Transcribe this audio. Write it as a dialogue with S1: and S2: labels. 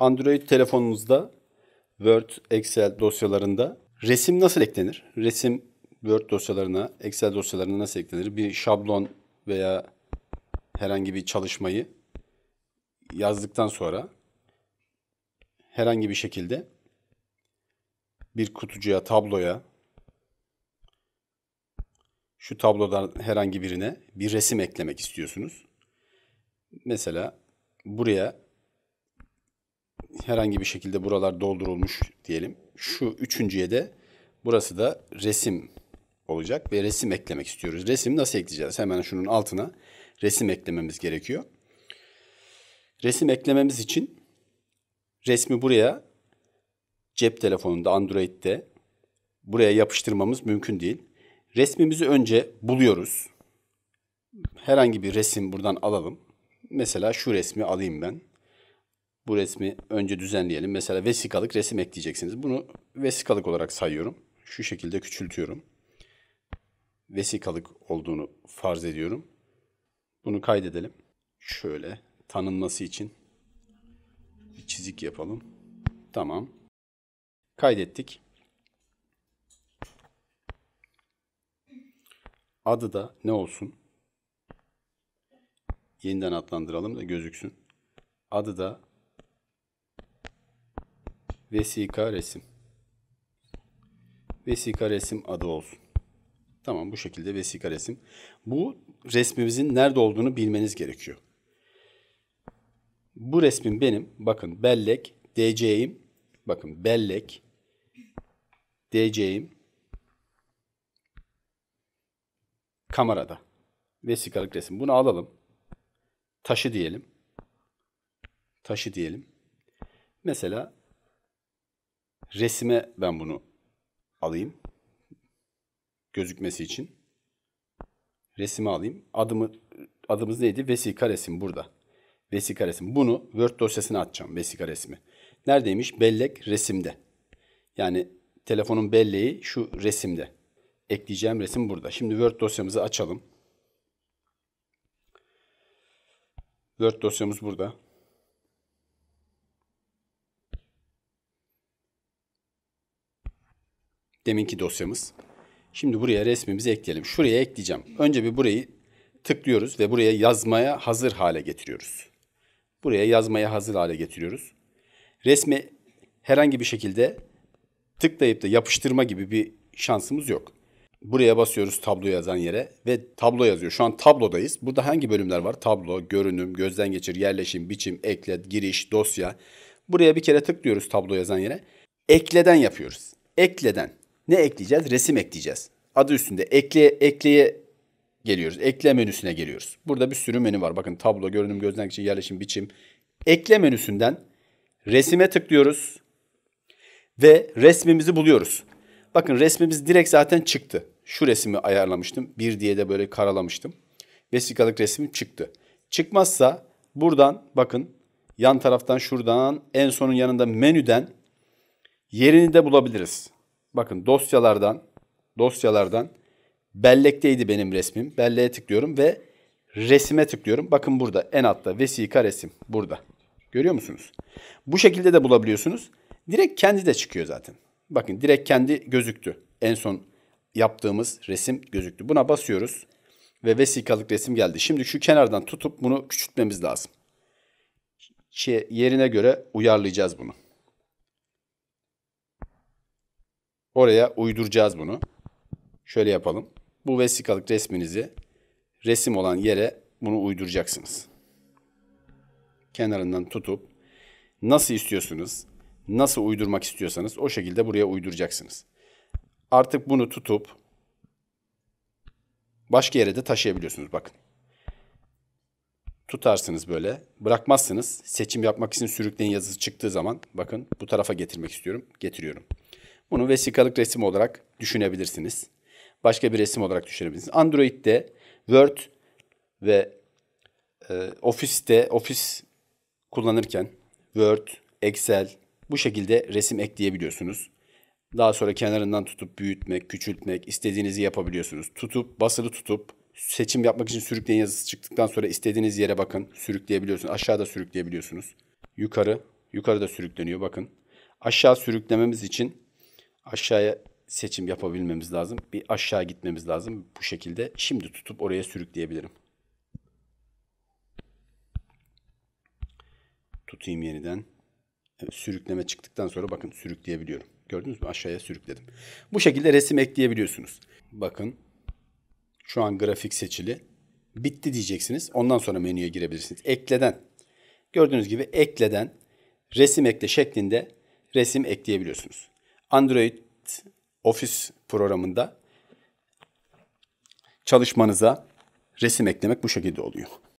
S1: Android telefonunuzda Word, Excel dosyalarında resim nasıl eklenir? Resim Word dosyalarına, Excel dosyalarına nasıl eklenir? Bir şablon veya herhangi bir çalışmayı yazdıktan sonra herhangi bir şekilde bir kutucuya, tabloya şu tablodan herhangi birine bir resim eklemek istiyorsunuz. Mesela buraya herhangi bir şekilde buralar doldurulmuş diyelim. Şu üçüncüye de burası da resim olacak ve resim eklemek istiyoruz. Resim nasıl ekleyeceğiz? Hemen şunun altına resim eklememiz gerekiyor. Resim eklememiz için resmi buraya cep telefonunda Android'de buraya yapıştırmamız mümkün değil. Resmimizi önce buluyoruz. Herhangi bir resim buradan alalım. Mesela şu resmi alayım ben. Bu resmi önce düzenleyelim. Mesela vesikalık resim ekleyeceksiniz. Bunu vesikalık olarak sayıyorum. Şu şekilde küçültüyorum. Vesikalık olduğunu farz ediyorum. Bunu kaydedelim. Şöyle tanınması için bir çizik yapalım. Tamam. Kaydettik. Adı da ne olsun? Yeniden adlandıralım da gözüksün. Adı da Vesika resim. Vesika resim adı olsun. Tamam bu şekilde vesika resim. Bu resmimizin nerede olduğunu bilmeniz gerekiyor. Bu resmim benim. Bakın bellek, DC'yim. Bakın bellek, DC'yim. Kamerada. Vesikalık resim. Bunu alalım. Taşı diyelim. Taşı diyelim. Mesela Resime ben bunu alayım. Gözükmesi için. Resimi alayım. Adımı adımız neydi? Vesika resim burada. Vesika resim. Bunu Word dosyasına atacağım vesika resmi. Neredeymiş? Bellek resimde. Yani telefonun belleği şu resimde. Ekleyeceğim resim burada. Şimdi Word dosyamızı açalım. Word dosyamız burada. Deminki dosyamız. Şimdi buraya resmimizi ekleyelim. Şuraya ekleyeceğim. Önce bir burayı tıklıyoruz ve buraya yazmaya hazır hale getiriyoruz. Buraya yazmaya hazır hale getiriyoruz. Resmi herhangi bir şekilde tıklayıp da yapıştırma gibi bir şansımız yok. Buraya basıyoruz tablo yazan yere ve tablo yazıyor. Şu an tablodayız. Burada hangi bölümler var? Tablo, görünüm, gözden geçir, yerleşim, biçim, ekle, giriş, dosya. Buraya bir kere tıklıyoruz tablo yazan yere. Ekleden yapıyoruz. Ekleden ne ekleyeceğiz? Resim ekleyeceğiz. Adı üstünde ekle, ekleye geliyoruz. Ekle menüsüne geliyoruz. Burada bir sürü menü var. Bakın tablo, görünüm, gözlem, yerleşim, biçim. Ekle menüsünden resime tıklıyoruz ve resmimizi buluyoruz. Bakın resmimiz direkt zaten çıktı. Şu resmi ayarlamıştım. Bir diye de böyle karalamıştım. Vesikalık resim çıktı. Çıkmazsa buradan bakın yan taraftan şuradan en sonun yanında menüden yerini de bulabiliriz bakın dosyalardan dosyalardan bellekteydi benim resmim. Belleğe tıklıyorum ve resime tıklıyorum. Bakın burada en altta vesika resim burada. Görüyor musunuz? Bu şekilde de bulabiliyorsunuz. Direkt kendi de çıkıyor zaten. Bakın direkt kendi gözüktü. En son yaptığımız resim gözüktü. Buna basıyoruz ve vesikalık resim geldi. Şimdi şu kenardan tutup bunu küçültmemiz lazım. Şey, yerine göre uyarlayacağız bunu. Oraya uyduracağız bunu. Şöyle yapalım. Bu vesikalık resminizi resim olan yere bunu uyduracaksınız. Kenarından tutup nasıl istiyorsunuz, nasıl uydurmak istiyorsanız o şekilde buraya uyduracaksınız. Artık bunu tutup başka yere de taşıyabiliyorsunuz bakın. Tutarsınız böyle. Bırakmazsınız. Seçim yapmak için sürükleyin yazısı çıktığı zaman bakın bu tarafa getirmek istiyorum. Getiriyorum. Bunu vesikalık resim olarak düşünebilirsiniz. Başka bir resim olarak düşünebilirsiniz. Android'de Word ve e, Office'te Office kullanırken Word, Excel bu şekilde resim ekleyebiliyorsunuz. Daha sonra kenarından tutup büyütmek, küçültmek istediğinizi yapabiliyorsunuz. Tutup, basılı tutup seçim yapmak için sürükleyin yazısı çıktıktan sonra istediğiniz yere bakın. Sürükleyebiliyorsunuz. Aşağıda sürükleyebiliyorsunuz. Yukarı, yukarıda sürükleniyor bakın. Aşağı sürüklememiz için aşağıya seçim yapabilmemiz lazım. Bir aşağı gitmemiz lazım. Bu şekilde şimdi tutup oraya sürükleyebilirim. Tutayım yeniden. Evet, sürükleme çıktıktan sonra bakın sürükleyebiliyorum. Gördünüz mü? Aşağıya sürükledim. Bu şekilde resim ekleyebiliyorsunuz. Bakın şu an grafik seçili. Bitti diyeceksiniz. Ondan sonra menüye girebilirsiniz. Ekleden. Gördüğünüz gibi ekleden resim ekle şeklinde resim ekleyebiliyorsunuz. Android ofis programında çalışmanıza resim eklemek bu şekilde oluyor.